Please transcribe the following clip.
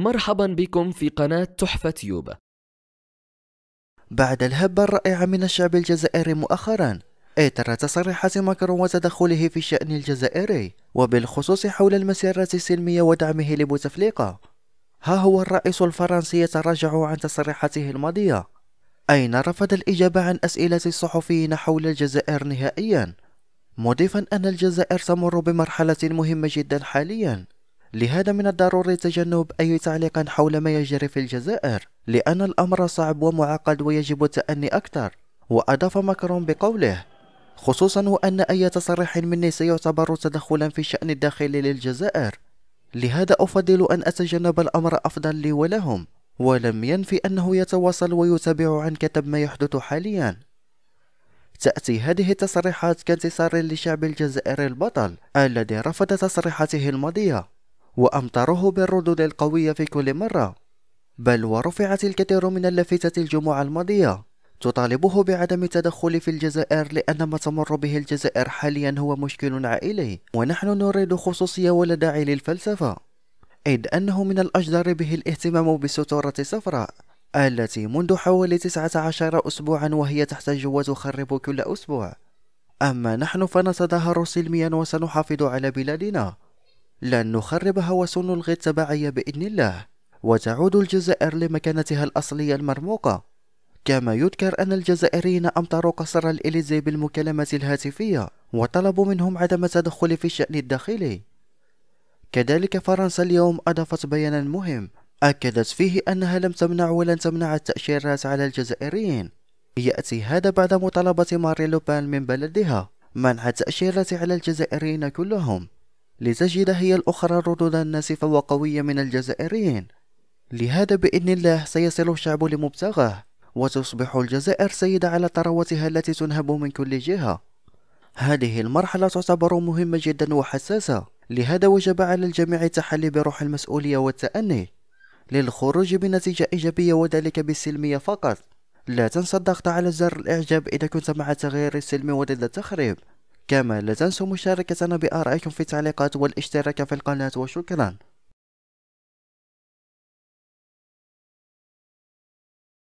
مرحبا بكم في قناة تحفة تيوب بعد الهبة الرائعة من الشعب الجزائري مؤخرا إثر تصريحات ماكرون وتدخله في الشأن الجزائري وبالخصوص حول المسيرات السلمية ودعمه لبوتفليقة ها هو الرئيس الفرنسي يتراجع عن تصريحاته الماضية أين رفض الإجابة عن أسئلة الصحفيين حول الجزائر نهائيا مضيفا أن الجزائر تمر بمرحلة مهمة جدا حاليا لهذا من الضروري تجنب أي تعليق حول ما يجري في الجزائر لأن الأمر صعب ومعقد ويجب التأني أكثر وأضاف ماكرون بقوله خصوصا وأن أي تصريح مني سيعتبر تدخلا في الشأن الداخلي للجزائر لهذا أفضل أن أتجنب الأمر أفضل لي ولهم ولم ينفي أنه يتواصل ويتابع عن كتب ما يحدث حاليا تأتي هذه التصريحات كانتصار لشعب الجزائر البطل الذي رفض تصريحاته الماضية وأمطروه بالردود القوية في كل مرة بل ورفعت الكثير من اللافتات الجمعة الماضية تطالبه بعدم التدخل في الجزائر لأن ما تمر به الجزائر حاليا هو مشكل عائلي ونحن نريد خصوصية ولا داعي للفلسفة إذ أنه من الأجدر به الاهتمام بالستورة الصفراء التي منذ حوالي 19 أسبوعا وهي تحتج وتخرب كل أسبوع أما نحن فنتظاهر سلميا وسنحافظ على بلادنا لن نخربها هوس نلغي التبعية بإذن الله وتعود الجزائر لمكانتها الأصلية المرموقة كما يذكر أن الجزائريين أمطروا قصر الإليزي بالمكالمات الهاتفية وطلبوا منهم عدم التدخل في الشأن الداخلي كذلك فرنسا اليوم أضافت بيانا مهم أكدت فيه أنها لم تمنع ولن تمنع التأشيرات على الجزائريين يأتي هذا بعد مطالبة ماري لوبان من بلدها منع التأشيرات على الجزائريين كلهم لتجد هي الأخرى ردودا ناسفة وقوية من الجزائريين لهذا بإذن الله سيصل الشعب لمبتغاه وتصبح الجزائر سيدة على ثروتها التي تنهب من كل جهة هذه المرحلة تعتبر مهمة جدا وحساسة لهذا وجب على الجميع التحلي بروح المسؤولية والتأني للخروج بنتيجة إيجابية وذلك بالسلمية فقط لا تنسى الضغط على زر الإعجاب إذا كنت مع التغيير السلمي وضد التخريب كما لا تنسوا مشاركتنا بآرائكم في التعليقات والاشتراك في القناة وشكرا